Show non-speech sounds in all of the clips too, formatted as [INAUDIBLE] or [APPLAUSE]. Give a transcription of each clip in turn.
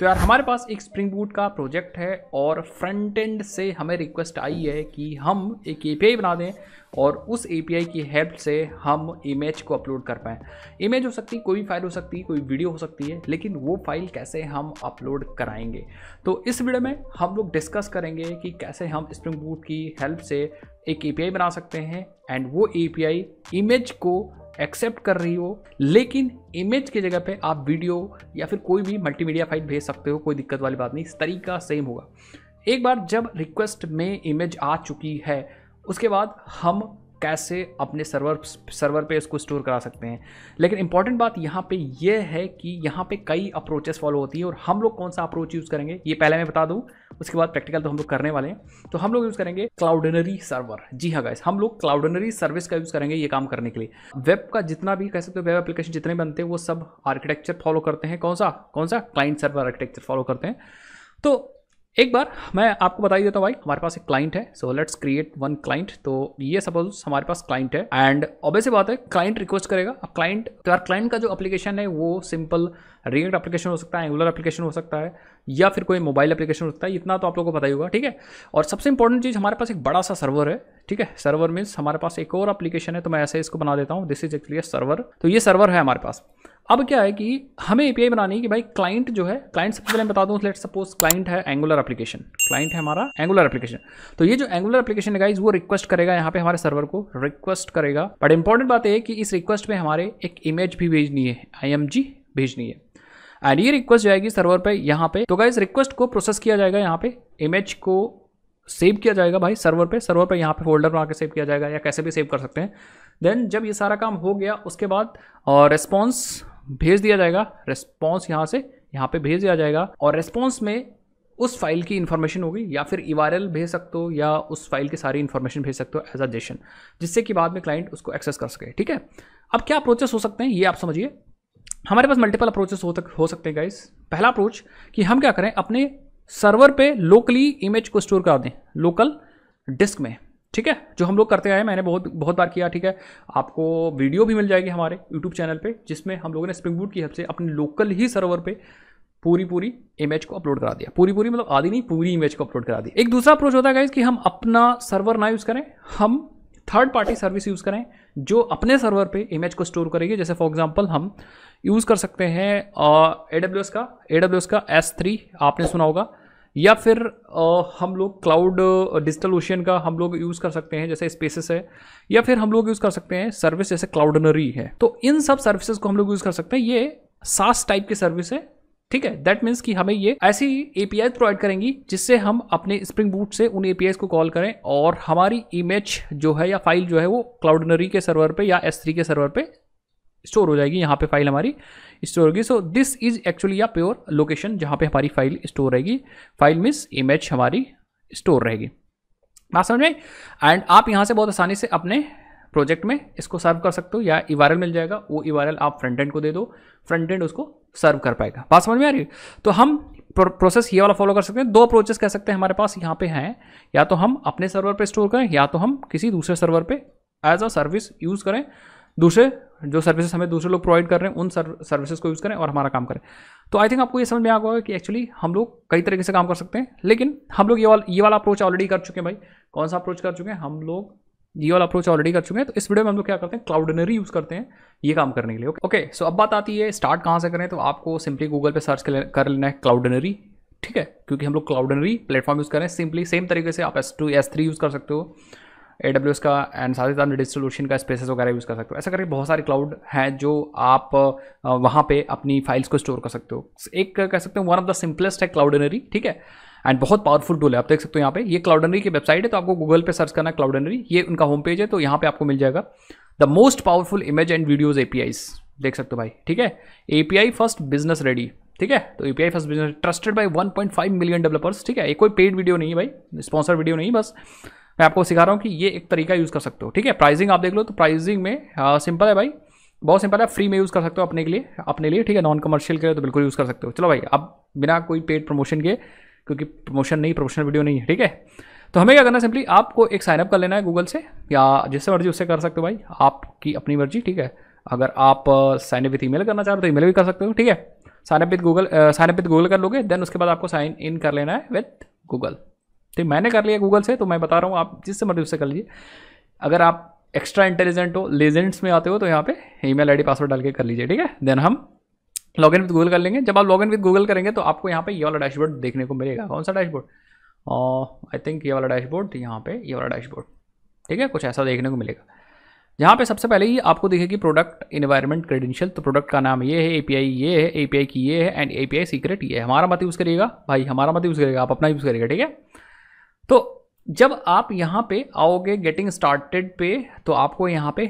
तो यार हमारे पास एक स्प्रिंग बूट का प्रोजेक्ट है और फ्रंट एंड से हमें रिक्वेस्ट आई है कि हम एक ए बना दें और उस ए की हेल्प से हम इमेज को अपलोड कर पाएँ इमेज हो सकती कोई भी फाइल हो सकती है कोई वीडियो हो सकती है लेकिन वो फाइल कैसे हम अपलोड कराएंगे तो इस वीडियो में हम लोग डिस्कस करेंगे कि कैसे हम स्प्रिंग बूट की हेल्प से एक ए बना सकते हैं एंड वो ए इमेज को एक्सेप्ट कर रही हो लेकिन इमेज की जगह पे आप वीडियो या फिर कोई भी मल्टीमीडिया फाइल भेज सकते हो कोई दिक्कत वाली बात नहीं तरीका सेम होगा एक बार जब रिक्वेस्ट में इमेज आ चुकी है उसके बाद हम कैसे अपने सर्वर सर्वर पे इसको स्टोर करा सकते हैं लेकिन इंपॉर्टेंट बात यहाँ पे ये है कि यहाँ पे कई अप्रोचेस फॉलो होती है और हम लोग कौन सा अप्रोच यूज़ करेंगे ये पहले मैं बता दूँ उसके बाद प्रैक्टिकल तो हम लोग करने वाले हैं तो हम लोग यूज़ करेंगे क्लाउडनरी सर्वर जी हाँ गाइस हम लोग क्लाउडनरी सर्विस का यूज़ करेंगे ये काम करने के लिए वेब का जितना भी कह सकते हो वेब एप्लीकेशन जितने बनते हैं वो सब आर्किटेक्चर फॉलो करते हैं कौन सा कौन सा क्लाइंट सर्वर आर्किटेक्चर फॉलो करते हैं तो एक बार मैं आपको बताई देता हूँ भाई हमारे पास एक क्लाइंट है so let's create one client तो ये सपोज हमारे पास क्लाइंट है एंड से बात है क्लाइंट रिक्वेस्ट करेगा अब क्लाइंट तो यार क्लाइंट का जो एप्लीकेशन है वो सिंपल रिएक्ट एप्लीकेशन हो सकता है एंगुलर एप्लीकेशन हो सकता है या फिर कोई मोबाइल एप्लीकेशन हो सकता है इतना तो आप लोगों को पता ही होगा ठीक है और सबसे इंपॉर्टेंट चीज़ हमारे पास एक बड़ा सा सर्वर है ठीक है सर्वर मीन्स हमारे पास एक और एप्लीकेशन है तो मैं ऐसे इसको बना देता हूँ दिस इज एक्चुअली सर्वर तो ये सर्वर है हमारे पास अब क्या है कि हमें ए बनानी है कि भाई क्लाइंट जो है क्लाइंट सबसे पहले बता दूं लेट सपोज क्लाइंट है एंगुलर एप्लीकेशन क्लाइंट है हमारा एंगुलर एप्लीकेशन तो ये जो एंगुलर एप्लीकेशन है गाइज वो रिक्वेस्ट करेगा यहाँ पे हमारे सर्वर को रिक्वेस्ट करेगा बट इंपॉर्टेंट बात है कि इस रिक्वेस्ट में हमारे एक इमेज भी भेजनी है आई भेजनी है एंड ये रिक्वेस्ट जाएगी सर्वर पर यहाँ पे तो गाइज रिक्वेस्ट को प्रोसेस किया जाएगा यहाँ पे इमेज को सेव किया जाएगा भाई सर्वर पे सर्वर पे यहाँ पे फोल्डर बना के सेव किया जाएगा या कैसे भी सेव कर सकते हैं देन जब ये सारा काम हो गया उसके बाद रिस्पॉन्स भेज दिया जाएगा रेस्पॉन्स यहाँ से यहाँ पे भेज दिया जाएगा और रेस्पॉन्स में उस फाइल की इन्फॉर्मेशन होगी या फिर ई भेज सकते हो या उस फाइल की सारी इन्फॉर्मेशन भेज सकते हो एज अ जेशन जिससे कि बाद में क्लाइंट उसको एक्सेस कर सके ठीक है अब क्या अप्रोचेस हो सकते हैं ये आप समझिए हमारे पास मल्टीपल अप्रोचेस हो, हो सकते हैं गाइस पहला अप्रोच कि हम क्या करें अपने सर्वर पे लोकली इमेज को स्टोर करा दें लोकल डिस्क में ठीक है जो हम लोग करते आए मैंने बहुत बहुत बार किया ठीक है आपको वीडियो भी मिल जाएगी हमारे यूट्यूब चैनल पे जिसमें हम लोगों ने स्प्रिंग बूट की हेल्प से अपने लोकल ही सर्वर पे पूरी पूरी इमेज को अपलोड करा दिया पूरी पूरी मतलब आधी नहीं पूरी इमेज को अपलोड करा दिया एक दूसरा अप्रोच होता है कि हम अपना सर्वर ना यूज़ करें हम थर्ड पार्टी सर्विस यूज़ करें जो अपने सर्वर पे इमेज को स्टोर करेगी जैसे फॉर एग्जांपल हम यूज़ कर सकते हैं ए uh, का ए का एस थ्री आपने सुना होगा या फिर आ, हम लोग क्लाउड डिजिटल ओशियन का हम लोग यूज़ कर सकते हैं जैसे स्पेसिस है या फिर हम लोग यूज़ कर सकते हैं सर्विस जैसे क्लाउडनरी है तो इन सब सर्विसेज को हम लोग यूज़ कर सकते हैं ये सास टाइप की सर्विस है ठीक है दैट मीन्स कि हमें ये ऐसी आई प्रोवाइड करेंगी जिससे हम अपने स्प्रिंग बूट से उन एपीआई को कॉल करें और हमारी इमेज जो है या फाइल जो है वो क्लाउडनरी के सर्वर पे या एस के सर्वर पे स्टोर हो जाएगी यहाँ पे फाइल हमारी स्टोर होगी सो दिस इज एक्चुअली या प्योर लोकेशन जहाँ पे हमारी फाइल स्टोर रहेगी फाइल मीन्स इमेज हमारी स्टोर रहेगी बात समझ में एंड आप यहाँ से बहुत आसानी से अपने प्रोजेक्ट में इसको सर्व कर सकते हो या ई मिल जाएगा वो ई आप फ्रंट एंड को दे दो फ्रंट एंड उसको सर्व कर पाएगा बात समझ में आ रही तो हम प्रोसेस ये वाला फॉलो कर सकते हैं दो प्रोसेस कह सकते हैं हमारे पास यहाँ पे हैं या तो हम अपने सर्वर पे स्टोर करें या तो हम किसी दूसरे सर्वर पे एज अ सर्विस यूज़ करें दूसरे जो सर्विसेज हमें दूसरे लोग प्रोवाइड कर रहे हैं उन सर्विसेज को यूज़ करें और हमारा काम करें तो आई थिंक आपको ये समझ में आ गया कि एक्चुअली हम लोग कई तरीके से काम कर सकते हैं लेकिन हम लोग ये वाला ये वाला अप्रोच ऑलरेडी कर चुके हैं भाई कौन सा अप्रोच कर चुके हैं हम लोग ये वाला अप्रोच ऑलरेडी कर चुके हैं तो इस वीडियो में हम लोग क्या करते हैं क्लाउडनरी यूज़ करते हैं ये काम करने के लिए ओके सो अब बात आती है स्टार्ट कहाँ से करें तो आपको सिंपली गूगल पर सर्च कर लेना है क्लाउडनरी ठीक है क्योंकि हम लोग क्लाउडनरी प्लेटफॉर्म यूज़ करें सिंपली सेम तरीके से आप S two S three use कर सकते हो ए डब्ल्यू एस का एंड साथ ही साथ डिस्ट्रीब्यूशन का स्पेसेस वगैरह यूज़ कर सकते हो ऐसा करके बहुत सारे क्लाउड हैं जो आप वहाँ पे अपनी फाइल्स को स्टोर कर सकते हो एक कह सकते हो वन ऑफ द सिंपलेस्ट है क्लाउडनरी ठीक है एंड बहुत पावरफुल टूल है आप देख सकते हो यहाँ पे ये क्लाउडनरी की वेबसाइट है तो आपको गूगल पे सर्च करना क्लाउडनरी ये उनका होम पेज है तो यहाँ पे आपको मिल जाएगा the most powerful image and videos APIs देख सकते हो भाई ठीक है आई फर्स्ट बिजनेस रेडी ठीक है तो API first business trusted by 1.5 million developers ठीक है ये कोई पेड वीडियो नहीं है भाई स्पॉन्सर वीडियो नहीं बस मैं आपको सिखा रहा हूँ कि ये एक तरीका यूज़ कर सकते हो ठीक है प्राइसिंग आप देख लो तो प्राइसिंग में आ, हाँ, सिंपल है भाई बहुत सिंपल है फ्री में यूज़ कर सकते हो अपने के लिए अपने लिए ठीक है नॉन कमर्शियल के लिए तो बिल्कुल यूज़ कर सकते हो चलो भाई अब बिना कोई पेड प्रमोशन के क्योंकि प्रमोशन नहीं प्रमोशनल वीडियो नहीं है ठीक है तो हमें क्या करना है सिंपली आपको एक साइनअप कर लेना है गूगल से या जिससे मर्जी उससे कर सकते हो भाई आपकी अपनी मर्जी ठीक है अगर आप साइनअप विथ ई करना चाह रहे हो तो ई भी कर सकते हो ठीक है sign up with Google sign up with Google कर लोगे देन उसके बाद आपको साइन इन कर लेना है विथ गूगल ठीक तो मैंने कर लिया गूगल से तो मैं बता रहा हूँ आप जिससे मर्जी उससे कर लीजिए अगर आप एक्स्ट्रा इंटेलिजेंट हो लेजेंट्स में आते हो तो यहाँ पे ईमेल आईडी पासवर्ड डाल के कर लीजिए ठीक है देन हम लॉग इन विद गूगल कर लेंगे जब आप लॉग इन विद गूगल करेंगे तो आपको यहाँ पे ये वाला डैशबोर्ड देखने को मिलेगा कौन सा डैशबोर्ड आई थिंक ये वाला डैशबोर्ड यहाँ पे ये वाला डैशबोर्ड ठीक है कुछ ऐसा देखने को मिलेगा यहाँ पे सबसे पहले ही आपको दिखेगी प्रोडक्ट इन्वायरमेंट क्रेडेंशियल तो प्रोडक्ट का नाम ये है एपीआई ये है एपीआई की ये है एंड एपीआई सीक्रेट ये है हमारा मत यूज़ करिएगा भाई हमारा मत यूज़ करिएगा आप अपना यूज़ करिएगा ठीक है तो जब आप यहाँ पे आओगे गेटिंग स्टार्टेड पे तो आपको यहाँ पे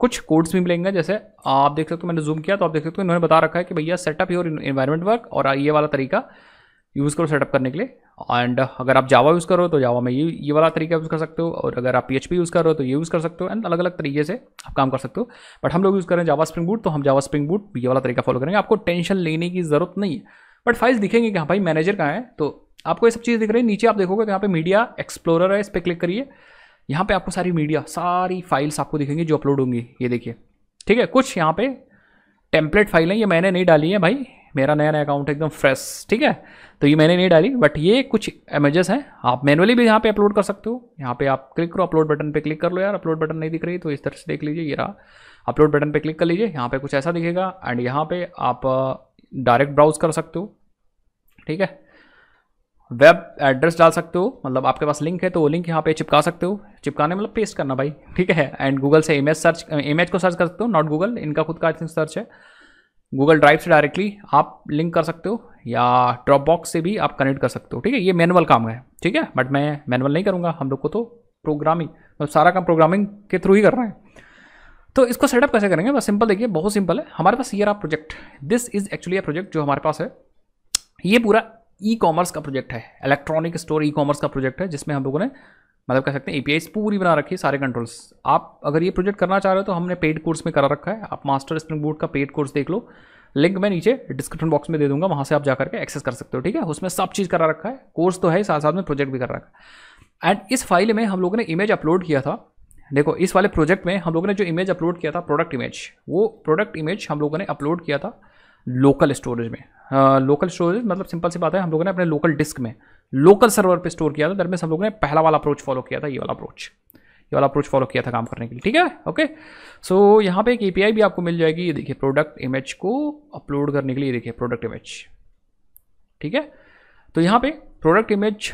कुछ कोड्स भी मिलेंगे जैसे आप देख सकते हो मैंने जूम किया तो आप देख सकते हो इन्होंने बता रखा है कि भैया सेटअप योर इन्वायरमेंट वर्क और ये वाला तरीका यूज़ करो सेटअप करने के लिए एंड अगर आप जावा यूज़ करो तो जावा में ये ये वाला तरीका यूज़ कर सकते हो और अगर आप पी यूज़ करो तो ये यूज़ कर सकते हो एंड अलग अलग तरीके से आप काम कर सकते हो बट हम लोग यूज़ करें जावा स्प्रिंग बूट तो हम जावा स्प्रिंग बूट ये वाला तरीका फॉलो करेंगे आपको टेंशन लेने की ज़रूरत नहीं है बट फाइल्स दिखेंगे कि हाँ भाई मैनेजर कहाँ है तो आपको ये सब चीज़ दिख रही है नीचे आप देखोगे तो यहाँ पे मीडिया एक्सप्लोरर है इस पर क्लिक करिए यहाँ पे आपको सारी मीडिया सारी फाइल्स आपको दिखेंगी जो अपलोड होंगी ये देखिए ठीक है कुछ यहाँ पे टेम्पलेट फाइल है ये मैंने नहीं डाली है भाई मेरा नया नया अकाउंट एकदम फ्रेश ठीक है तो ये मैंने नहीं डाली बट ये कुछ इमेजेस हैं आप मैनुअली भी यहाँ पे अपलोड कर सकते हो यहाँ पे आप क्लिक करो अपलोड बटन पे क्लिक कर लो यार अपलोड बटन नहीं दिख रही तो इस तरह से देख लीजिए ये रहा अपलोड बटन पे क्लिक कर लीजिए यहाँ पे कुछ ऐसा दिखेगा एंड यहाँ पे आप डायरेक्ट uh, ब्राउज कर सकते हो ठीक है वेब एड्रेस डाल सकते हो मतलब आपके पास लिंक है तो वो लिंक यहाँ पे चिपका सकते हो चिपकाने मतलब पेस्ट करना भाई ठीक है एंड गूगल से इमेज सर्च इमेज को सर्च कर सकते हो नॉट गूगल इनका खुद का आई सर्च है गूगल ड्राइव से डायरेक्टली आप लिंक कर सकते हो या ड्रॉप बॉक्स से भी आप कनेक्ट कर सकते हो ठीक है ये मैनुअल काम है ठीक है बट मैं मैनुअल नहीं करूँगा हम लोग को तो प्रोग्रामिंग मतलब सारा काम प्रोग्रामिंग के थ्रू ही कर रहा है तो इसको सेटअप कैसे करेंगे बस सिंपल देखिए बहुत सिंपल है हमारे पास ये रहा project this is actually a project जो हमारे पास है ये पूरा ई कॉमर्स का प्रोजेक्ट है इलेक्ट्रॉनिक स्टोर ई कॉमर्स का प्रोजेक्ट है जिसमें हम लोगों ने मतलब कह सकते हैं ए पूरी बना रखी है सारे कंट्रोल्स आप अगर ये प्रोजेक्ट करना चाह रहे हो तो हमने पेड कोर्स में करा रखा है आप मास्टर स्प्रिंग बोर्ड का पेड कोर्स देख लो लिंक मैं नीचे डिस्क्रिप्शन बॉक्स में दे दूंगा वहाँ से आप जाकर के एक्सेस कर सकते हो ठीक है उसमें सब चीज़ करा रखा है कोर्स तो है साथ साथ में प्रोजेक्ट भी कर रखा है एंड इस फाइल में हम लोगों ने इमेज अपलोड किया था देखो इस वाले प्रोजेक्ट में हम लोगों ने जो इमेज अपलोड किया था प्रोडक्ट इमेज वो प्रोडक्ट इमेज हम लोगों ने अपलोड किया था लोकल स्टोरेज में लोकल हाँ, स्टोरेज मतलब सिंपल सी बात है हम लोगों ने अपने लोकल डिस्क में लोकल सर्वर पे स्टोर किया था दरमियान हम लोगों ने पहला वाला अप्रोच फॉलो किया था ये वाला अप्रोच ये वाला अप्रोच फॉलो किया था काम करने के लिए ठीक है ओके सो यहाँ पे एक ए भी आपको मिल जाएगी ये देखिए प्रोडक्ट इमेज को अपलोड करने के लिए देखिए प्रोडक्ट इमेज ठीक है तो यहाँ पे प्रोडक्ट इमेज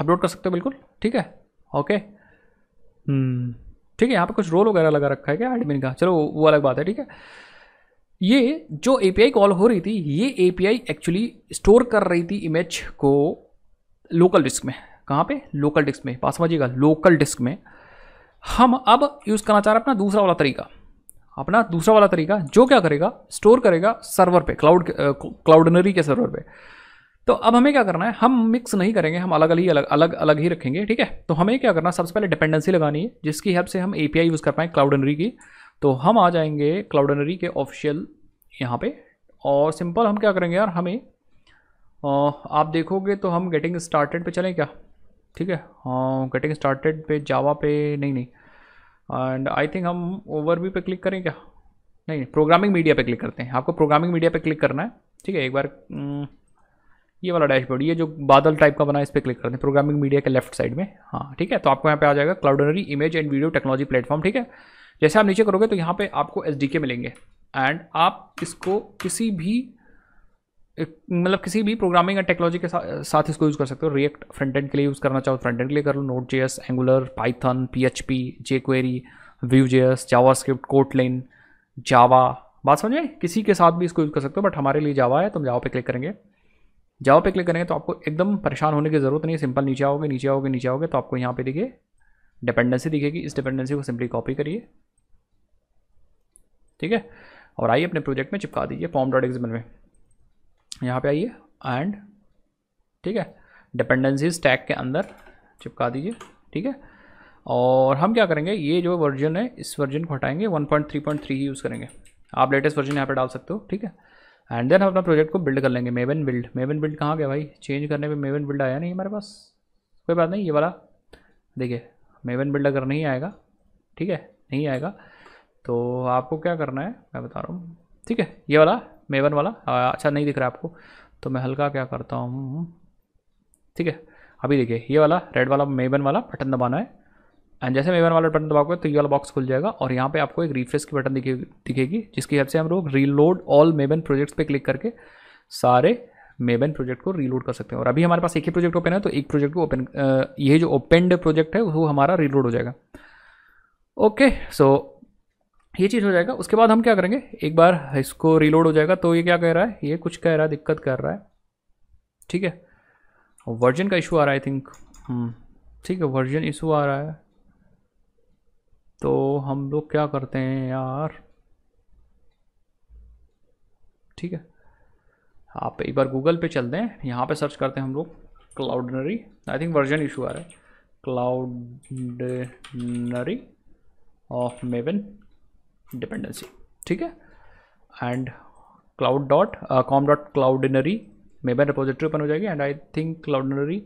अपलोड कर सकते हो बिल्कुल ठीक है ओके हम्म, ठीक है यहाँ पे कुछ रोल वगैरह लगा रखा है क्या एडमिन का चलो वो अलग बात है ठीक है ये जो एपीआई कॉल हो रही थी ये एपीआई एक्चुअली स्टोर कर रही थी इमेज को लोकल डिस्क में कहाँ पे लोकल डिस्क में पास समझिएगा लोकल डिस्क में हम अब यूज़ करना चाह रहे हैं अपना दूसरा वाला तरीका अपना दूसरा वाला तरीका जो क्या करेगा स्टोर करेगा सर्वर पे क्लाउड क्लाउडनरी के सर्वर पे तो अब हमें क्या करना है हम मिक्स नहीं करेंगे हम अलग ही अलग अलग अलग ही रखेंगे ठीक है तो हमें क्या करना सबसे पहले डिपेंडेंसी लगानी है जिसकी हेल्प से हम ए यूज़ कर पाएँ क्लाउडनरी की तो हम आ जाएंगे क्लाउडनरी के ऑफिशियल यहाँ पे और सिंपल हम क्या करेंगे यार हमें आ, आप देखोगे तो हम गेटिंग स्टार्टेड पे चलें क्या ठीक है गेटिंग स्टार्टेड पे जावा पे नहीं नहीं एंड आई थिंक हम ओवर भी पे क्लिक करें क्या नहीं नहीं प्रोग्रामिंग मीडिया पे क्लिक करते हैं आपको प्रोग्रामिंग मीडिया पे क्लिक करना है ठीक है एक बार ये वाला डैशबोर्ड ये जो बादल टाइप का बना है इस पर क्लिक करते हैं प्रोग्रामिंग मीडिया के लेफ्ट साइड में हाँ ठीक है तो आपको यहाँ पे आ जाएगा Cloudinary image and video technology platform ठीक है जैसे आप नीचे करोगे तो यहाँ पे आपको एस मिलेंगे एंड आप इसको किसी भी मतलब किसी भी प्रोग्रामिंग या टेक्नोलॉजी के सा, साथ इसको यूज़ कर सकते हो रिएक्ट फ्रंट एंड के लिए यूज़ करना चाहो फ्रंट तो एंड के लिए कर लो Node J S Angular Python P H P jQuery Vue J S JavaScript Kotlin Java बात समझ में किसी के साथ भी इसको यूज़ कर सकते हो बट हमारे लिए जावा है तो हम जावा पे क्लिक करेंगे जावा पे क्लिक करेंगे तो आपको एकदम परेशान होने की ज़रूरत नहीं है सिंपल नीचे आओगे नीचे आओगे नीचे आओगे तो आपको यहाँ पे देखिए डिपेंडेंसी दिखेगी इस डिपेंडेंसी को सिंपली कॉपी करिए ठीक है और आइए अपने प्रोजेक्ट में चिपका दीजिए फॉर्म डॉट एग्जाम्पल में यहाँ पे आइए एंड ठीक है डिपेंडेंसीज टैग के अंदर चिपका दीजिए ठीक है और हम क्या करेंगे ये जो वर्जन है इस वर्जन को हटाएंगे 1.3.3 ही यूज़ करेंगे आप लेटेस्ट वर्जन यहाँ पे डाल सकते हो ठीक है एंड देन हम अपना प्रोजेक्ट को बिल्ड कर लेंगे मेवन बिल्ड मेवन बिल्ड कहाँ गया भाई चेंज करने पर मेवन बिल्ड आया नहीं हमारे पास कोई बात नहीं ये वाला देखिए मेवन बिल्ड अगर नहीं आएगा ठीक है नहीं आएगा तो आपको क्या करना है मैं बता रहा हूँ ठीक है ये वाला मेवन वाला आ, अच्छा नहीं दिख रहा है आपको तो मैं हल्का क्या करता हूँ ठीक है अभी देखिए ये वाला रेड वाला मेवन वाला बटन दबाना है एंड जैसे मेवन वाला बटन दबाओगे तो ये वाला बॉक्स खुल जाएगा और यहाँ पे आपको एक रिफ्रेश की बटन दिखेगी दिखेगी जिसकी हेल्प से हम लोग रीलोड ऑल मेवन प्रोजेक्ट्स पे क्लिक करके सारे मेबन प्रोजेक्ट को रीलोड कर सकते हैं और अभी हमारे पास एक ही प्रोजेक्ट ओपन है तो एक प्रोजेक्ट को ओपन ये जो ओपेंड प्रोजेक्ट है वो हमारा रीलोड हो जाएगा ओके सो ये चीज़ हो जाएगा उसके बाद हम क्या करेंगे एक बार इसको रिलोड हो जाएगा तो ये क्या कह रहा है ये कुछ कह रहा है दिक्कत कर रहा है ठीक है वर्जन का इशू आ रहा है आई थिंक हम्म। ठीक है वर्जन इशू आ रहा है तो हम लोग क्या करते हैं यार ठीक है आप एक बार गूगल पे चलते हैं यहाँ पे सर्च करते हैं हम लोग Cloudinary I think version issue आ रहा है क्लाउडनरी ऑफ मेवन डिपेंडेंसी ठीक है and cloud dot com dot Cloudinary मेबन रिपोजिटरी ओपन हो जाएगी एंड आई थिंक क्लाउडनरी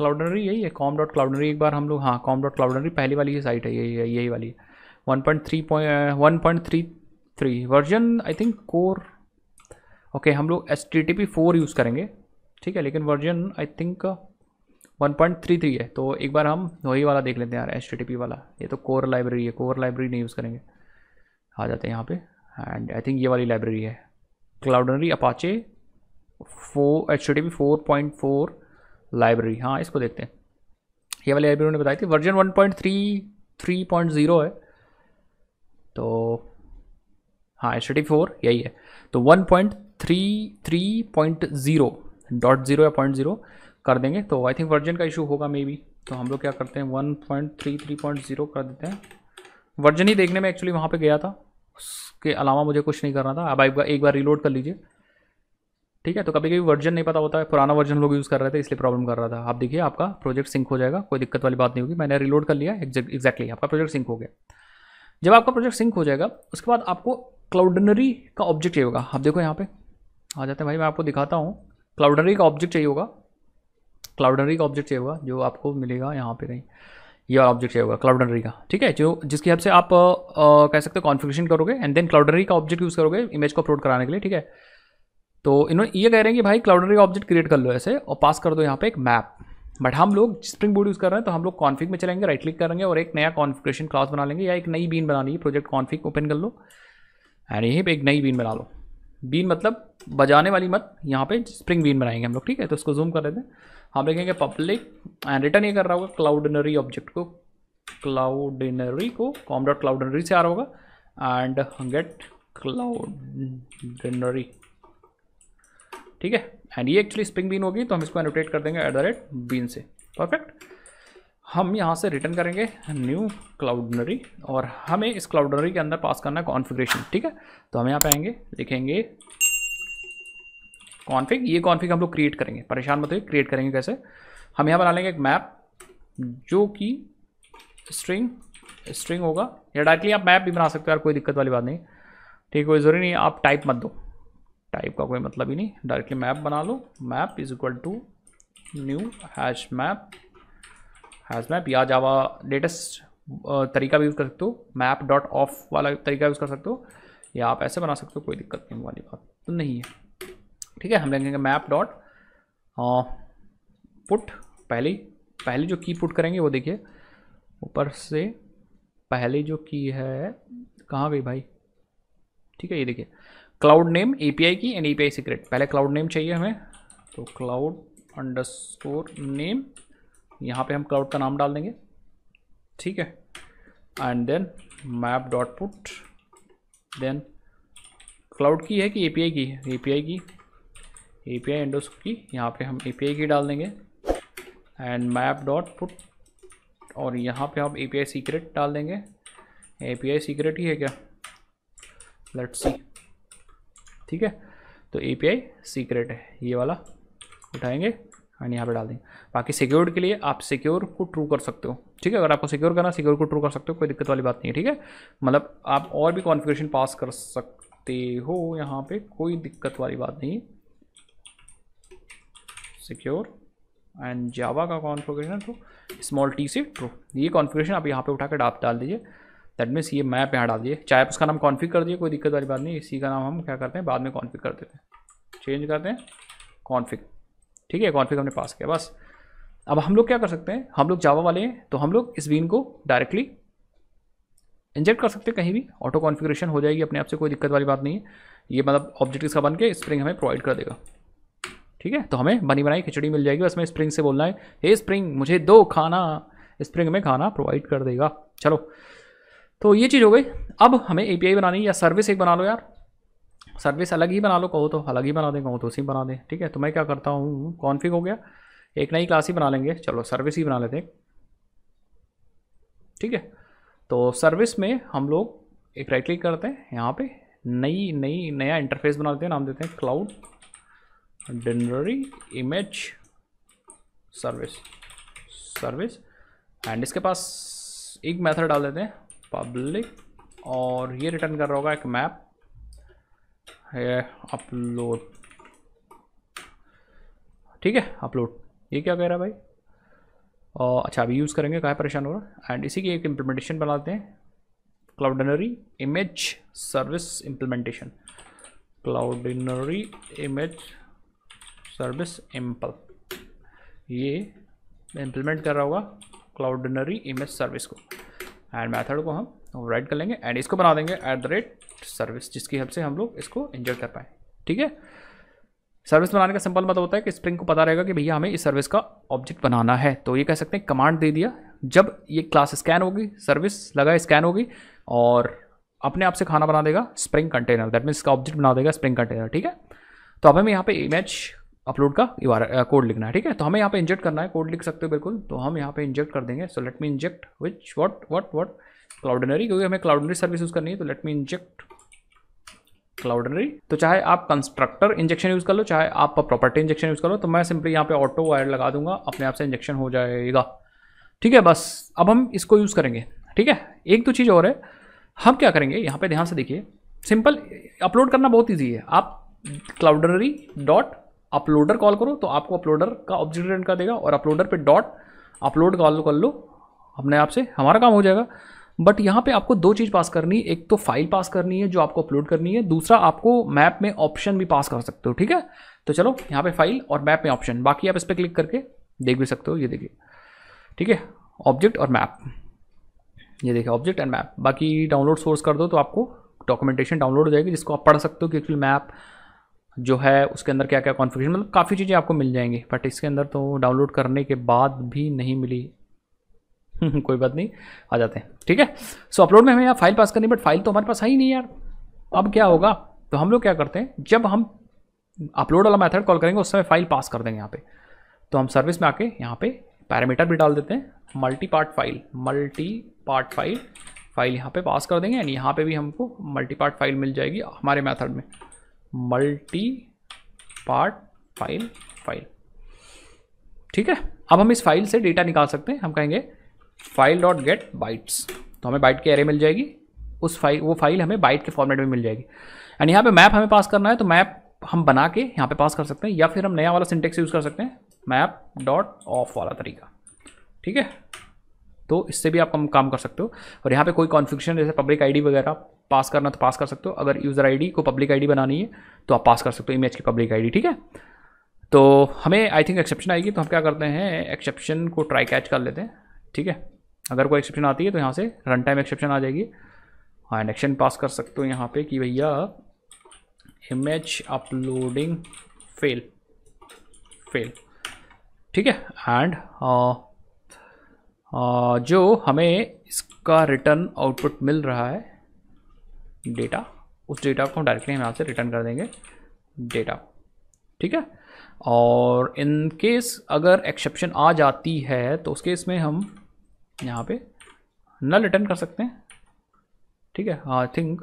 क्लाउडनरी यही है कॉम डॉट क्लाउडनरी एक बार हम लोग हाँ कॉम डॉट क्लाउडनरी पहली वाली ही साइट है यही यही वाली one point three point one point three three version I think core okay हम लोग S T T P four use करेंगे ठीक है लेकिन वर्जन आई थिंक 1.33 है तो एक बार हम वही वाला देख लेते हैं यार एच वाला ये तो कोर लाइब्रेरी है कोर लाइब्रेरी नहीं यूज़ करेंगे आ जाते हैं यहाँ पे एंड आई थिंक ये वाली लाइब्रेरी है Cloudinary Apache four H T P four point four library हाँ इसको देखते हैं ये वाली लाइब्रेरी ने बताई थी version one point three three point zero है तो हाँ एच टी फोर यही है तो one point three three point zero dot zero या पॉइंट ज़ीरो कर देंगे तो आई थिंक वर्जन का इशू होगा मे बी तो हम लोग क्या करते हैं one point three three point zero कर देते हैं वर्जन ही देखने में एक्चुअली वहाँ पे गया था उसके अलावा मुझे कुछ नहीं करना था अब एक बार एक बार रिलोड कर लीजिए ठीक है तो कभी कभी वर्जन नहीं पता होता है पुराना वर्जन लोग यूज़ कर रहे थे इसलिए प्रॉब्लम कर रहा था आप देखिए आपका प्रोजेक्ट सिंक हो जाएगा कोई दिक्कत वाली बात नहीं होगी मैंने रिलोड कर लिया एक्जैक्टली आपका प्रोजेक्ट सिंक हो गया जब आपका प्रोजेक्ट सिंक हो जाएगा उसके बाद आपको क्लाउडनरी का ऑब्जेक्ट चाहिए होगा आप देखो यहाँ पे आ जाते हैं भाई मैं आपको दिखाता हूँ क्लाउडनरी का ऑब्जेक्ट चाहिए होगा क्लाउडनरी का ऑब्जेक्ट चाहिए होगा जो आपको मिलेगा यहाँ पे नहीं ये ऑब्जेक्ट चाहिए होगा क्लाउडनरी का ठीक है जो जिसकी हिसाब से आप आ, आ, कह सकते हो कॉन्फिग्रेशन करोगे एंड देन क्लाउडनरी का ऑब्जेक्ट यूज़ करोगे इमेज को अपलोड कराने के लिए ठीक है तो इन्होंने ये कह रहे हैं कि भाई क्लाउडनरी का ऑब्जेक्ट क्रिएट कर लो ऐसे और पास कर दो यहाँ पे एक मैप बट हम लोग स्प्रिंग बोर्ड यूज़ कर रहे हैं तो हम लोग कॉन्फ़िग में चलेंगे राइट क्लिक करेंगे और एक नया कॉन्फिग्रेशन क्लास बना लेंगे या एक नई बीन बना है प्रोजेक्ट कॉन्फ़िग ओपन कर लो एंड यहीं पर एक नई बीन बना लो बीन मतलब बजाने वाली मत यहाँ पे स्प्रिंग बीन बनाएंगे हम लोग ठीक है तो उसको जूम कर लेते हैं हम लिखेंगे पब्लिक एंड रिटर्न ये कर रहा होगा क्लाउडनरी ऑब्जेक्ट को क्लाउडनरी को कॉम डॉट क्लाउडनरी से आ रहा होगा एंड गेट क्लाउडनरी ठीक है एंड ये एक्चुअली स्प्रिंग बीन होगी तो हम इसको एनोटेट कर देंगे एट द रेट बीन से परफेक्ट हम यहाँ से रिटर्न करेंगे न्यू क्लाउडनरी और हमें इस क्लाउडनरी के अंदर पास करना है कॉन्फ़िगरेशन ठीक है तो हम यहाँ पे आएंगे लिखेंगे कॉन्फिग ये कॉन्फिग हम लोग क्रिएट करेंगे परेशान मत हो क्रिएट करेंगे कैसे हम यहाँ बना लेंगे एक मैप जो कि स्ट्रिंग स्ट्रिंग होगा या डायरेक्टली आप मैप भी बना सकते हो यार कोई दिक्कत वाली बात नहीं ठीक है कोई ज़रूरी नहीं आप टाइप मत दो टाइप का कोई मतलब ही नहीं डायरेक्टली मैप बना लो map is equal to new hash map hash map या जावा लेटेस्ट तरीका भी यूज़ कर सकते हो मैप डॉट ऑफ वाला तरीका यूज़ कर सकते हो या आप ऐसे बना सकते हो कोई दिक्कत नहीं वाली बात तो नहीं है ठीक है हम लिखेंगे मैप डॉट पुट पहली पहले जो की पुट करेंगे वो देखिए ऊपर से पहले जो की है कहाँ गई भाई ठीक है ये देखिए cloud name API key and API secret पहले क्लाउड नेम चाहिए हमें तो क्लाउड अंडरस्कोर नेम यहाँ पे हम क्लाउड का नाम डाल देंगे ठीक है and then map dot put then cloud key है कि एपीआई की है एपीआई की ए पी आई एंडोस की यहाँ पे हम ए पी आई की डाल देंगे एंड मैप डॉट पुट और यहाँ पे आप ए पी आई सीक्रेट डाल देंगे ए पी आई सीक्रेट ही है क्या लेट सी ठीक है तो ए पी आई सीक्रेट है ये वाला उठाएंगे एंड यहाँ पे डाल देंगे बाकी सिक्योर्ड के लिए आप सिक्योर को ट्रू कर सकते हो ठीक है अगर आपको सिक्योर करना सिक्योर को ट्रू कर सकते हो कोई दिक्कत वाली बात नहीं है ठीक है मतलब आप और भी कॉन्फ़िगरेशन पास कर सकते हो यहाँ पे कोई दिक्कत वाली बात नहीं है सिक्योर एंड जावा का कॉन्फ़िगरेशन ट्रू स्मॉल टी से ट्रू ये कॉन्फ़िगरेशन आप यहाँ पे उठा कर डाप डाल दीजिए दैट मीन्स ये मैप यहाँ डाल दीजिए चाहे आप उसका नाम कॉन्फ़िग कर दिए कोई दिक्कत वाली बात नहीं इसी का नाम हम क्या करते हैं बाद में कॉन्फ़िग कर देते हैं चेंज करते हैं कॉन्फ़िग ठीक है कॉन्फ़िग हमने पास किया बस अब हम लोग क्या कर सकते हैं हम लोग जावा वाले हैं तो हम लोग इस बीन को डायरेक्टली इंजेक्ट कर सकते हैं कहीं भी ऑटो कॉन्फ़िगरेशन हो जाएगी अपने आप से कोई दिक्कत वाली बात नहीं है ये मतलब ऑब्जेक्ट इसका बन के स्प्रिंग हमें प्रोवाइड कर देगा ठीक है तो हमें बनी बनाई खिचड़ी मिल जाएगी उसमें स्प्रिंग से बोलना है हे स्प्रिंग मुझे दो खाना स्प्रिंग में खाना प्रोवाइड कर देगा चलो तो ये चीज़ हो गई अब हमें ए बनानी या सर्विस एक बना लो यार सर्विस अलग ही बना लो कहो तो अलग ही बना दें कहो तो उसी बना दें ठीक है तो मैं क्या करता हूँ कॉन्फिग हो गया एक नई क्लास ही बना लेंगे चलो सर्विस ही बना लेते हैं ठीक है तो सर्विस में हम लोग एक राइट क्लिक करते हैं यहाँ पे नई नई नया इंटरफेस बना लेते हैं नाम देते हैं Cloudinary image service service and इसके पास एक मेथड डाल देते हैं पब्लिक और ये रिटर्न कर रहा होगा एक मैप है अपलोड ठीक है अपलोड ये क्या कह रहा है भाई और अच्छा अभी यूज़ करेंगे कहा परेशान हो रहा एंड इसी की एक इम्प्लीमेंटेशन बनाते हैं Cloudinary image service implementation Cloudinary image service impl ये इम्प्लीमेंट कर रहा होगा क्लाउडनरी इमेज सर्विस को एंड मेथड को हम ओवरराइड कर लेंगे एंड इसको बना देंगे एट द रेट सर्विस जिसकी हेल्प से हम लोग इसको इंजर कर पाए ठीक है सर्विस बनाने का सिंपल मतलब होता है कि स्प्रिंग को पता रहेगा कि भैया हमें इस सर्विस का ऑब्जेक्ट बनाना है तो ये कह सकते हैं कमांड दे दिया जब ये क्लास स्कैन होगी सर्विस लगा स्कैन होगी और अपने आप से खाना बना देगा स्प्रिंग कंटेनर दैट मीन्स इसका ऑब्जेक्ट बना देगा स्प्रिंग कंटेनर ठीक है तो अब हमें यहाँ पे इमेज अपलोड का कोड लिखना है ठीक है तो हमें यहाँ पे इंजेक्ट करना है कोड लिख सकते हो बिल्कुल तो हम यहाँ पे इंजेक्ट कर देंगे so let me inject which what what what Cloudinary क्योंकि हमें क्लाउडनरी सर्विस यूज़ करनी है तो लेट मी इंजेक्ट क्लाउडनरी तो चाहे आप कंस्ट्रक्टर इंजेक्शन यूज़ कर लो चाहे आप प्रॉपर्टी इंजेक्शन यूज़ कर लो तो मैं सिंपली यहाँ पे ऑटो वायर लगा दूंगा अपने आप से इंजेक्शन हो जाएगा ठीक है बस अब हम इसको यूज़ करेंगे ठीक है एक तो चीज़ और है हम क्या करेंगे यहाँ पे ध्यान से देखिए सिंपल अपलोड करना बहुत ईजी है आप क्लाउडनरी डॉट अपलोडर कॉल करो तो आपको अपलोडर का ऑब्जेक्ट रिटर्न कर देगा और अपलोडर पे डॉट अपलोड कॉल कर लो अपने आप से हमारा काम हो जाएगा बट यहाँ पे आपको दो चीज़ पास करनी है एक तो फाइल पास करनी है जो आपको अपलोड करनी है दूसरा आपको मैप में ऑप्शन भी पास कर सकते हो ठीक है तो चलो यहाँ पे फाइल और मैप में ऑप्शन बाकी आप इस पर क्लिक करके देख भी सकते हो ये देखिए ठीक है ऑब्जेक्ट और मैप ये देखिए ऑब्जेक्ट एंड मैप बाकी डाउनलोड सोर्स कर दो तो आपको डॉक्यूमेंटेशन डाउनलोड हो जाएगी जिसको आप पढ़ सकते हो कि एक्चुअली मैप जो है उसके अंदर क्या क्या कॉन्फ़िगरेशन मतलब काफ़ी चीज़ें आपको मिल जाएंगी बट इसके अंदर तो डाउनलोड करने के बाद भी नहीं मिली [LAUGHS] कोई बात नहीं आ जाते हैं ठीक है सो so, अपलोड में हमें यहाँ फाइल पास करनी बट फाइल तो हमारे पास है ही नहीं यार अब क्या होगा तो हम लोग क्या करते हैं जब हम अपलोड वाला मेथड कॉल करेंगे उस समय फाइल पास कर देंगे यहाँ पे तो हम सर्विस में आके यहाँ पे पैरामीटर भी डाल देते हैं multi part file multi part file file यहाँ पे पास कर देंगे एंड यहाँ पे भी हमको मल्टी पार्ट फाइल मिल जाएगी हमारे मेथड में मल्टी पार्ट फाइल फाइल ठीक है अब हम इस फाइल से डेटा निकाल सकते हैं हम कहेंगे फाइल डॉट गेट बाइट्स तो हमें बाइट की एरे मिल जाएगी उस फाइल वो फाइल हमें बाइट के फॉर्मेट में मिल जाएगी एंड यहाँ पे मैप हमें पास करना है तो मैप हम बना के यहाँ पे पास कर सकते हैं या फिर हम नया वाला सिंटेक्स यूज़ कर सकते हैं मैप डॉट ऑफ वाला तरीका ठीक है तो इससे भी आप कम काम कर सकते हो और यहाँ पे कोई कॉन्फ्यूशन जैसे पब्लिक आईडी वगैरह पास करना तो पास कर सकते हो अगर यूज़र आईडी को पब्लिक आईडी बनानी है तो आप पास कर सकते हो इमेज की पब्लिक आईडी ठीक है तो हमें आई थिंक एक्सेप्शन आएगी तो हम क्या करते हैं एक्सेप्शन को ट्राई कैच कर लेते हैं ठीक है अगर कोई एक्सेप्शन आती है तो यहाँ से रन टाइम एक्सेप्शन आ जाएगी हाँ एंड एक्शन पास कर सकते हो यहाँ पे कि भैया इमेज अपलोडिंग फेल फेल ठीक है एंड जो हमें इसका रिटर्न आउटपुट मिल रहा है डेटा उस डेटा को हम डायरेक्टली हम यहाँ से रिटर्न कर देंगे डेटा ठीक है और इन केस अगर एक्सेप्शन आ जाती है तो उस केस में हम यहाँ पे नल रिटर्न कर सकते हैं ठीक है आई थिंक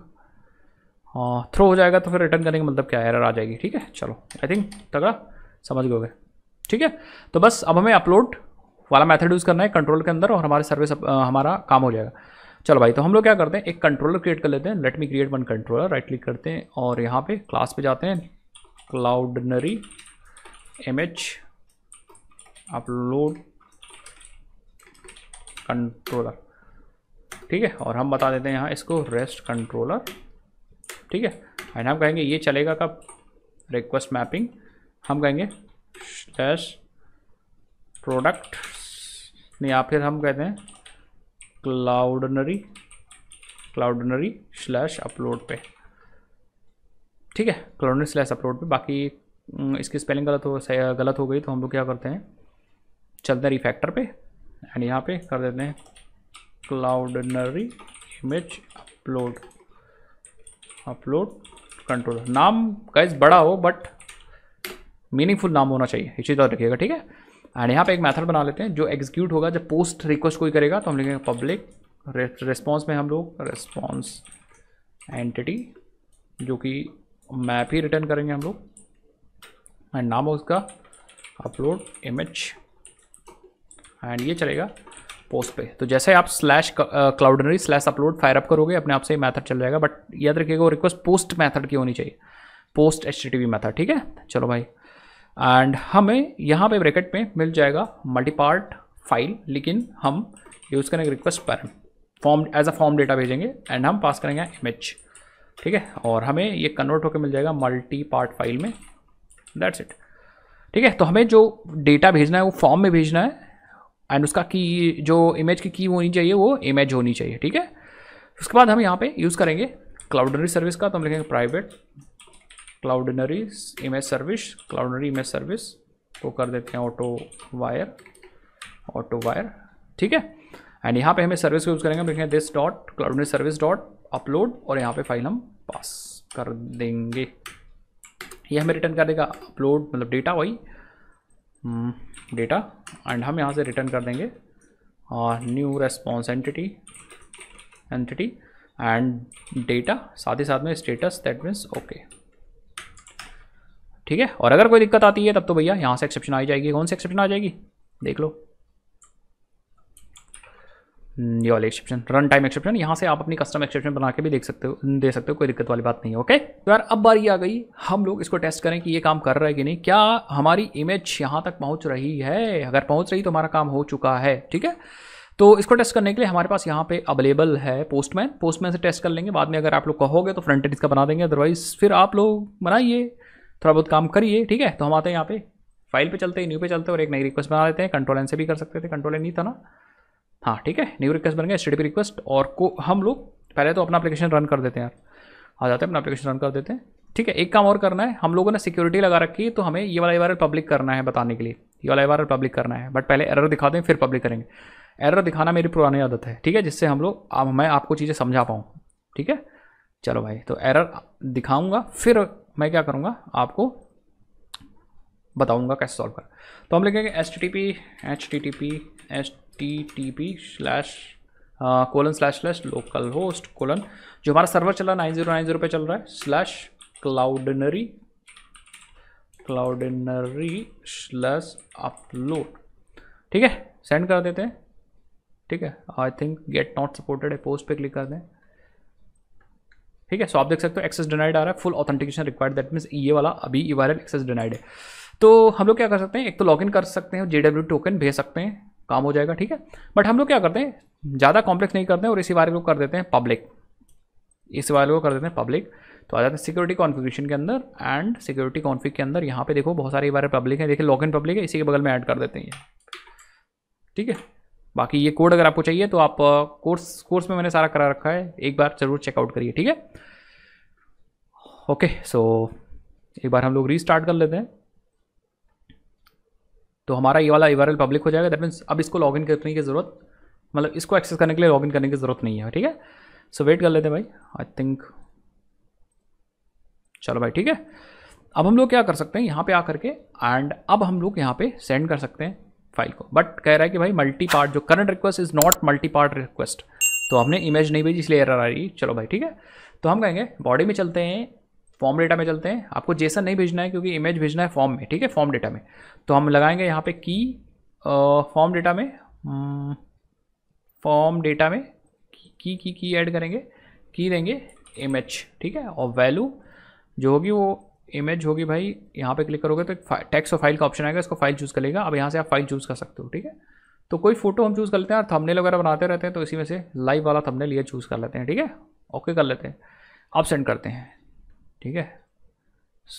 थ्रो हो जाएगा तो फिर रिटर्न करने का मतलब क्या एरर आ जाएगी ठीक है चलो आई थिंक तगड़ा समझ गए ठीक है तो बस अब हमें अपलोड वाला मेथड यूज़ करना है कंट्रोल के अंदर और हमारे सर्विस हमारा काम हो जाएगा चलो भाई तो हम लोग क्या करते हैं एक कंट्रोलर क्रिएट कर लेते हैं let me create one controller right click करते हैं और यहाँ पे क्लास पे जाते हैं Cloudinary M H upload controller ठीक है और हम बता देते हैं यहाँ इसको रेस्ट कंट्रोलर ठीक है एंड हम कहेंगे ये चलेगा कब रिक्वेस्ट मैपिंग हम कहेंगे स्लैश प्रोडक्ट नहीं या फिर हम कहते हैं क्लाउडनरी क्लाउडनरी स्लैश अपलोड पे ठीक है क्लाउडनरी स्लैश अपलोड पे बाकी इसकी स्पेलिंग गलत हो गलत हो गई तो हम लोग क्या करते हैं चलते हैं रिफैक्टर पे एंड यहाँ पे कर देते हैं Cloudinary image upload upload control नाम गाइज बड़ा हो बट मीनिंगफुल नाम होना चाहिए इसी तरह रखिएगा ठीक है एंड यहाँ पे एक मेथड बना लेते हैं जो एग्जीक्यूट होगा जब पोस्ट रिक्वेस्ट कोई करेगा तो हम लिखेंगे पब्लिक रिस्पॉन्स में हम लोग रिस्पॉन्स एंटिटी जो कि मैप ही रिटर्न करेंगे हम लोग एंड नाम होगा उसका अपलोड इमेज एंड ये चलेगा पोस्ट पे तो जैसे आप slash Cloudinary slash upload fire up करोगे अपने आप से मैथड चल जाएगा बट याद रखिएगा वो रिक्वेस्ट पोस्ट मैथड की होनी चाहिए post H T T method ठीक है चलो भाई एंड हमें यहाँ पे ब्रैकेट में मिल जाएगा मल्टीपार्ट फाइल लेकिन हम यूज़ करेंगे रिक्वेस्ट पर form as a form data भेजेंगे एंड हम पास करेंगे एम ठीक है और हमें ये कन्वर्ट होकर मिल जाएगा मल्टी पार्ट फाइल में दैट्स इट ठीक है तो हमें जो डेटा भेजना है वो फॉर्म में भेजना है एंड उसका की जो इमेज की की होनी चाहिए वो इमेज होनी चाहिए ठीक है उसके बाद हम यहाँ पे यूज़ करेंगे क्लाउडरी सर्विस का तो हम लिखेंगे private Cloudinary image service Cloudinary image service को कर देते हैं ऑटो वायर ऑटो वायर ठीक है एंड यहाँ पे हमें सर्विस को यूज़ करेंगे हम लिखेंगे this dot Cloudinary service dot upload और यहाँ पे फाइल हम पास कर देंगे ये हमें रिटर्न कर देगा अपलोड मतलब डेटा वही डेटा hmm, एंड हम यहाँ से रिटर्न कर देंगे new response entity entity and data साथ ही साथ में स्टेटस दैट मीन्स ओके ठीक है और अगर कोई दिक्कत आती है तब तो भैया यहाँ से एक्सेप्शन आ जाएगी कौन सी एक्सेप्शन आ जाएगी देख लो हम्म, ये वाले एक्सेप्शन रन टाइम एक्सेप्शन यहाँ से आप अपनी कस्टम एक्सेप्शन बना के भी देख सकते हो दे सकते हो कोई दिक्कत वाली बात नहीं ओके तो यार अब बारी आ गई हम लोग इसको टेस्ट करें कि ये काम कर रहा है कि नहीं क्या हमारी इमेज यहाँ तक पहुँच रही है अगर पहुँच रही तो हमारा काम हो चुका है ठीक है तो इसको टेस्ट करने के लिए हमारे पास यहाँ पे अवेलेबल है पोस्टमैन पोस्टमैन से टेस्ट कर लेंगे बाद में अगर आप लोग कहोगे तो फ्रंट एंड इसका बना देंगे अदरवाइज फिर आप लोग बनाइए थोड़ा बहुत काम करिए ठीक है तो हम आते हैं यहाँ पे फाइल पे चलते हैं न्यू पे चलते हैं और एक नई रिक्वेस्ट बना लेते हैं कंट्रोल एन से भी कर सकते थे कंट्रोल एन नहीं था ना हाँ ठीक है न्यू रिक्वेस्ट बन गया एच रिक्वेस्ट और को हम लोग पहले तो अपना अपलीकेशन रन कर देते हैं यार आ जाते हैं अपना अपलीकेशन रन कर देते हैं ठीक है एक काम और करना है हम लोगों ने सिक्योरिटी लगा रखी है तो हमें ये वाला एवर पब्लिक करना है बताने के लिए ये वाला एवर पब्लिक करना है बट पहले एरर दिखा दें फिर पब्लिक करेंगे एरर दिखाना मेरी पुरानी आदत है ठीक है जिससे हम लोग मैं आपको चीज़ें समझा पाऊँ ठीक है चलो भाई तो एरर दिखाऊंगा फिर मैं क्या करूँगा आपको बताऊँगा कैसे सॉल्व कर तो हम लिखेंगे H T T P H T T P H T T P slash colon slash slash local host colon जो हमारा सर्वर चल रहा है नाइन जीरो नाइन जीरो चल रहा है slash Cloudinary Cloudinary slash upload ठीक है सेंड कर देते हैं ठीक है I think get not supported है पोस्ट पे क्लिक कर दें ठीक है सो आप देख सकते हो एक्सेस डिनाइड आ रहा है full authentication required that means ये वाला अभी ई वायरल एक्सेस डिनाइड है तो हम लोग क्या कर सकते हैं एक तो लॉगिन कर सकते हैं जे टोकन भेज सकते हैं काम हो जाएगा ठीक है बट हम लोग क्या करते हैं ज़्यादा कॉम्प्लेक्स नहीं करते हैं और इसी बारे को कर देते हैं पब्लिक इस वाले को कर देते हैं पब्लिक तो आ जाते हैं सिक्योरिटी कॉन्फ़िगरेशन के अंदर एंड सिक्योरिटी कॉन्फ़िग के अंदर यहाँ पे देखो बहुत सारे बारे पब्लिक है देखिए लॉगिन पब्लिक है इसी के बगल में ऐड कर देते हैं ये ठीक है बाकी ये कोड अगर आपको चाहिए तो आप कोर्स कोर्स में मैंने सारा करा रखा है एक बार ज़रूर चेकआउट करिए ठीक है ओके सो एक बार हम लोग रीस्टार्ट कर लेते हैं तो हमारा ये वाला ई पब्लिक हो जाएगा दैट मीन्स अब इसको लॉगिन करने की ज़रूरत मतलब इसको एक्सेस करने के लिए लॉगिन करने की ज़रूरत नहीं है ठीक है सो वेट कर लेते हैं भाई आई थिंक चलो भाई ठीक है अब हम लोग क्या कर सकते हैं यहाँ पे आ करके एंड अब हम लोग यहाँ पे सेंड कर सकते हैं फाइल को बट कह रहा है कि भाई मल्टी पार्ट जो current request is not multi part request तो हमने इमेज नहीं भेजी इसलिए एरर आ रही चलो भाई ठीक है तो हम कहेंगे बॉडी में चलते हैं फॉर्म डेटा में चलते हैं आपको जेसन नहीं भेजना है क्योंकि इमेज भेजना है फॉर्म में ठीक है फॉर्म डेटा में तो हम लगाएंगे यहाँ पे की फॉर्म डेटा में फॉर्म हम्म, डेटा में की की की ऐड करेंगे की देंगे इमेज ठीक है और वैल्यू जो होगी वो इमेज होगी भाई यहाँ पे क्लिक करोगे तो एक टैक्स और फाइल का ऑप्शन आएगा इसको फाइल चूज़ कर लेगा अब यहाँ से आप फाइल चूज़ कर सकते हो ठीक है तो कोई फोटो हम चूज़ कर लेते हैं और थंबनेल वगैरह बनाते रहते हैं तो इसी में से लाइव वाला थंबनेल ये चूज़ कर लेते हैं ठीक है ओके कर लेते हैं आप सेंड करते हैं ठीक है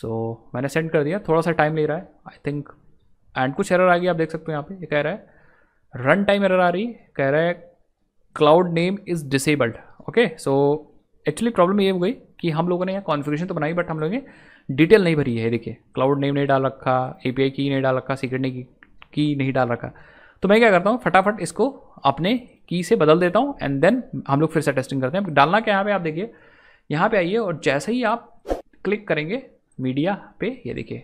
सो so, मैंने सेंड कर दिया थोड़ा सा टाइम ले रहा है आई थिंक एंड कुछ एरर आ गई आप देख सकते हो यहाँ पे ये कह रहा है रन टाइम एरर आ रही कह रहा है cloud name is disabled okay so actually problem ये हो गई कि हम लोगों ने यहाँ कॉन्फ़िगरेशन तो बनाई बट हम लोगों ने डिटेल नहीं भरी है देखिए क्लाउड नेम नहीं डाल रखा एपीआई की नहीं डाल रखा सीक्रेट ने की नहीं डाल रखा तो मैं क्या करता हूँ फटाफट इसको अपने की से बदल देता हूँ एंड देन हम लोग फिर से टेस्टिंग करते हैं डालना क्या यहाँ पे आप देखिए यहाँ पे आइए और जैसे ही आप क्लिक करेंगे मीडिया पे ये देखिए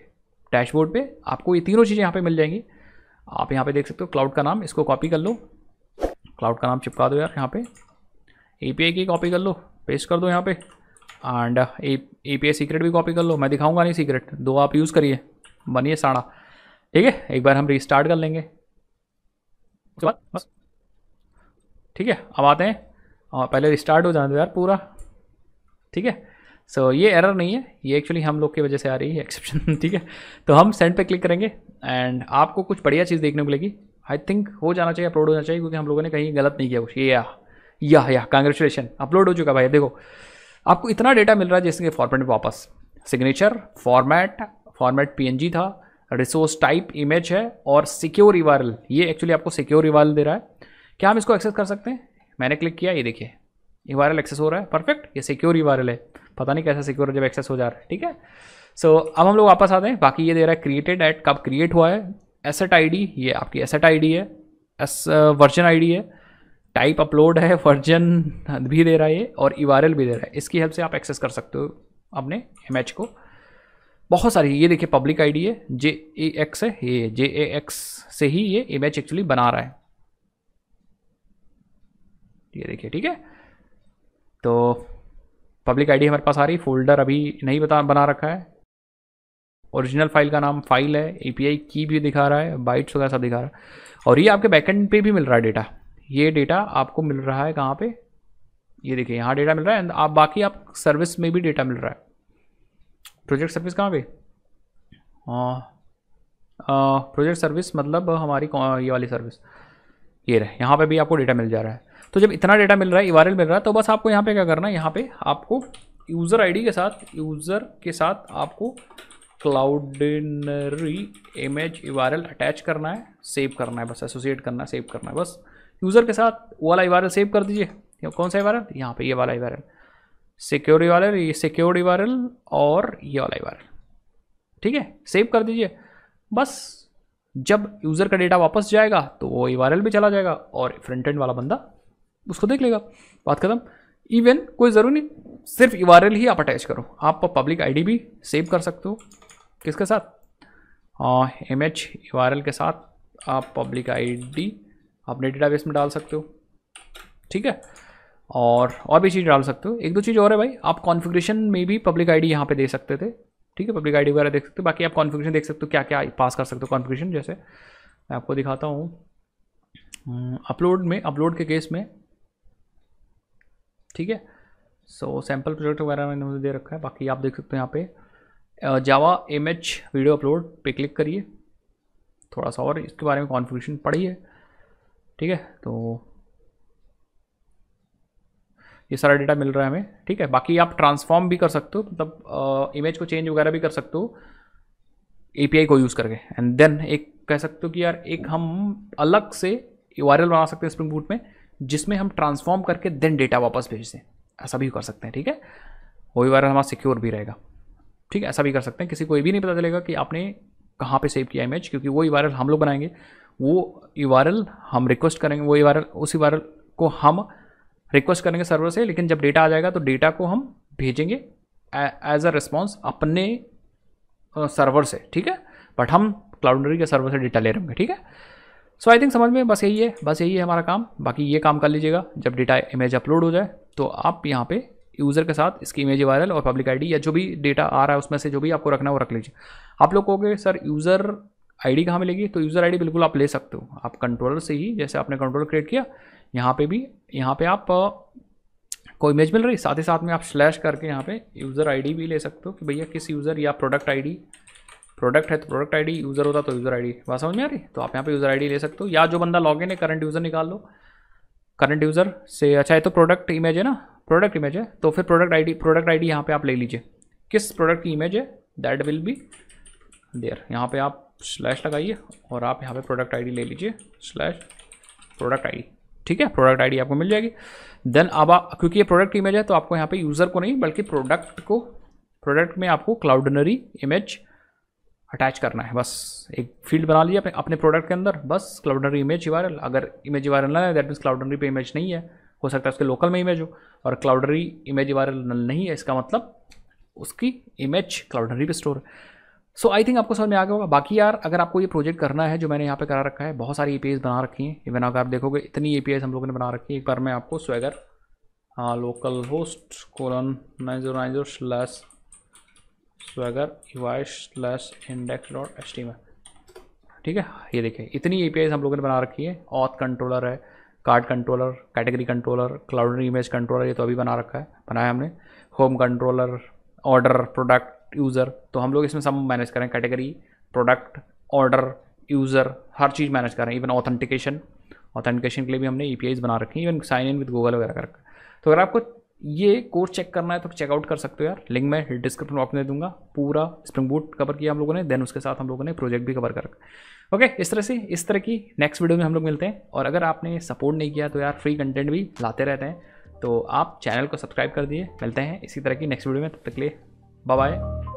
डैशबोर्ड पे आपको ये तीनों चीज़ें यहाँ पे मिल जाएंगी आप यहाँ पे देख सकते हो क्लाउड का नाम इसको कॉपी कर लो क्लाउड का नाम चिपका दो यार यहाँ पे ए की कॉपी कर लो पेस्ट कर दो यहाँ पर एंड ए पी सीक्रेट भी कॉपी कर लो मैं दिखाऊंगा नहीं सीक्रेट दो आप यूज़ करिए बनिए साड़ा ठीक है एक बार हम रिस्टार्ट कर लेंगे उसके बाद बस ठीक है अब आते हैं और पहले रिस्टार्ट हो जाने दो यार पूरा ठीक है सो so, ये एरर नहीं है ये एक्चुअली हम लोग की वजह से आ रही है एक्सेप्शन [LAUGHS] ठीक है तो हम सेंड पे क्लिक करेंगे एंड आपको कुछ बढ़िया चीज़ देखने को मिलेगी आई थिंक हो जाना चाहिए अपलोड होना चाहिए क्योंकि हम लोगों ने कहीं गलत नहीं किया कुछ ये या या या अपलोड हो चुका भाई देखो आपको इतना डेटा मिल रहा है जैसे कि फॉर्मेट में वापस सिग्नेचर फॉर्मेट फॉर्मेट पी था रिसोर्स टाइप इमेज है और सिक्योर रिवारल ये एक्चुअली आपको सिक्योर रिवारल दे रहा है क्या हम इसको एक्सेस कर सकते हैं मैंने क्लिक किया ये देखिए रिवारल एक्सेस हो रहा है परफेक्ट ये सिक्योर रिवारल है पता नहीं कैसा सिक्योर जब एक्सेस हो जा रहा है ठीक है सो so, अब हम लोग वापस आते हैं बाकी ये दे रहा है क्रिएटेड एट कब क्रिएट हुआ है एसेट आईडी ये आपकी एसेट आईडी है एस वर्जन आईडी है टाइप अपलोड है वर्जन भी दे रहा है ये और ई भी दे रहा है इसकी हेल्प से आप एक्सेस कर सकते हो अपने एम को बहुत सारी ये देखिए पब्लिक आईडी है जे ए एक्स है ये जे ए एक्स से ही ये इमेज एक्चुअली बना रहा है ये देखिए ठीक है तो पब्लिक आईडी हमारे पास आ रही फोल्डर अभी नहीं बता बना रखा है ओरिजिनल फाइल का नाम फाइल है एपीआई की भी दिखा रहा है बाइट्स वगैरह सब दिखा रहा है और ये आपके बैकेंड पे भी मिल रहा है डेटा ये डेटा आपको मिल रहा है कहाँ पे ये देखिए यहाँ डेटा मिल रहा है एंड आप बाकी आप सर्विस में भी डेटा मिल रहा है प्रोजेक्ट सर्विस कहाँ पे प्रोजेक्ट सर्विस मतलब हमारी ये वाली सर्विस ये रहे यहाँ पे भी आपको डेटा मिल जा रहा है तो जब इतना डेटा मिल रहा है ई मिल रहा है तो बस आपको यहाँ पे क्या करना है यहाँ पे आपको यूज़र आईडी के साथ यूज़र के साथ आपको क्लाउडनरी इमेज ई अटैच करना है सेव करना है बस एसोसिएट करना है सेव करना है बस यूज़र के साथ वो वाला ई सेव कर दीजिए या कौन सा ई यहाँ पर ये वाला ई सिक्योर ई ये सिक्योर ई और ये वाला ई ठीक है सेव कर दीजिए बस जब यूज़र का डेटा वापस जाएगा तो वो ई भी चला जाएगा और फ्रंट एंड वाला बंदा उसको देख लेगा बात खत्म इवन कोई ज़रूरी नहीं सिर्फ ई ही आप अटैच करो आप पब्लिक आईडी भी सेव कर सकते हो किसके साथ एम एच ई के साथ आप पब्लिक आईडी अपने डेटा में डाल सकते हो ठीक है और और भी चीज़ डाल सकते हो एक दो चीज़ और है भाई आप कॉन्फ़िगरेशन में भी पब्लिक आईडी यहाँ पे दे सकते थे ठीक है पब्लिक आईडी वगैरह देख सकते हो बाकी आप कॉन्फ़िगरेशन देख सकते हो क्या क्या पास कर सकते हो कॉन्फ़िगरेशन जैसे मैं आपको दिखाता हूँ अपलोड हम्म, में अपलोड के केस में ठीक है सो सैम्पल प्रोजेक्ट वगैरह मैंने मुझे दे रखा है बाकी आप देख सकते हो यहाँ पे जावा एम वीडियो अपलोड पे क्लिक करिए थोड़ा सा और इसके बारे में कॉन्फ़िगरेशन पढ़िए ठीक है तो ये सारा डेटा मिल रहा है हमें ठीक है बाकी आप ट्रांसफॉर्म भी कर सकते हो मतलब इमेज को चेंज वगैरह भी कर सकते हो एपीआई को यूज़ करके एंड देन एक कह सकते हो कि यार एक हम अलग से वायरल बना सकते हैं स्प्रिंग बूट में जिसमें हम ट्रांसफॉर्म करके देन डेटा वापस भेज दें ऐसा भी कर सकते हैं ठीक है वही वायरल हमारा सिक्योर भी रहेगा ठीक है ऐसा भी कर सकते हैं किसी को ये भी नहीं पता चलेगा कि आपने कहाँ पे सेव किया इमेज क्योंकि वही वायरल हम लोग बनाएंगे वो यूआरएल हम रिक्वेस्ट करेंगे वो यूआरएल उस वायरल को हम रिक्वेस्ट करेंगे सर्वर से लेकिन जब डेटा आ जाएगा तो डेटा को हम भेजेंगे एज अ रिस्पॉन्स अपने सर्वर से ठीक है बट हम क्लाउडरी के सर्वर से डेटा ले रहे होंगे ठीक है सो आई थिंक समझ में बस यही है बस यही है हमारा काम बाकी ये काम कर लीजिएगा जब डेटा इमेज अपलोड हो जाए तो आप यहाँ पे यूज़र के साथ इसकी इमेज वायरल और पब्लिक आईडी या जो भी डेटा आ रहा है उसमें से जो भी आपको रखना है वो रख लीजिए आप लोग कहोगे सर यूज़र आईडी कहाँ मिलेगी तो यूज़र आईडी बिल्कुल आप ले सकते हो आप कंट्रोलर से ही जैसे आपने कंट्रोलर क्रिएट किया यहाँ पे भी यहाँ पे आप को इमेज मिल रही साथ ही साथ में आप स्लैश करके यहाँ पे यूज़र आईडी भी ले सकते हो कि भैया किस यूज़र या प्रोडक्ट आईडी प्रोडक्ट है तो प्रोडक्ट आईडी यूज़र होता तो यूज़र डी बात समझ में आ रही तो आप यहाँ पर यूज़र डी ले सकते हो या जो बंदा इन है करंट यूज़र निकाल लो करंट यूज़र से अच्छा है तो प्रोडक्ट इमेज है ना प्रोडक्ट इमेज है तो फिर प्रोडक्ट डी प्रोडक्ट डी यहाँ पर आप ले लीजिए किस प्रोडक्ट की इमेज है दैट विल बी देयर यहाँ पे आप स्लैश लगाइए और आप यहाँ पे प्रोडक्ट आईडी ले लीजिए स्लैश प्रोडक्ट आईडी ठीक है प्रोडक्ट आईडी आपको मिल जाएगी देन अब आप क्योंकि ये प्रोडक्ट इमेज है तो आपको यहाँ पे यूज़र को नहीं बल्कि प्रोडक्ट को प्रोडक्ट में आपको क्लाउडनरी इमेज अटैच करना है बस एक फील्ड बना लीजिए अपने अपने प्रोडक्ट के अंदर बस क्लाउडनरी इमेज वायरल अगर इमेज वायरल ना है दैट मीन्स क्लाउडनरी पे इमेज नहीं है हो सकता है उसके लोकल में इमेज हो और क्लाउडनरी इमेज वायरल नहीं है इसका मतलब उसकी इमेज क्लाउडनरी पे स्टोर है सो आई थिंक आपको समझ में आ गया होगा बाकी यार अगर आपको ये प्रोजेक्ट करना है जो मैंने यहाँ पे करा रखा है बहुत सारी ए बना रखी हैं इवन अगर आप देखोगे इतनी ए हम लोगों ने बना रखी है एक बार मैं आपको swagger local host colon nine zero nine zero swagger U index dot H T में ठीक है ये देखिए इतनी ए हम लोगों ने बना रखी है ऑथ कंट्रोलर है card controller category controller cloud image controller ये तो अभी बना रखा है बनाया हमने home controller order product user तो हम लोग इसमें सब मैनेज करें कैटेगरी प्रोडक्ट ऑर्डर यूज़र हर चीज़ मैनेज करें इवन ऑथेंटिकेशन ऑथेंटिकेशन के लिए भी हमने ई बना रखी है even sign in with Google वगैरह कर तो अगर आपको ये कोर्स चेक करना है तो चेकआउट कर सकते हो यार लिंक मैं डिस्क्रिप्शन बॉक्स में दूंगा पूरा स्प्रिंग बूट कवर किया हम लोगों ने देन उसके साथ हम लोगों ने प्रोजेक्ट भी कवर कर ओके इस तरह से इस तरह की नेक्स्ट वीडियो में हम लोग मिलते हैं और अगर आपने सपोर्ट नहीं किया तो यार फ्री कंटेंट भी लाते रहते हैं तो आप चैनल को सब्सक्राइब कर दिए मिलते हैं इसी तरह की नेक्स्ट वीडियो में तब तक लिए Bye bye.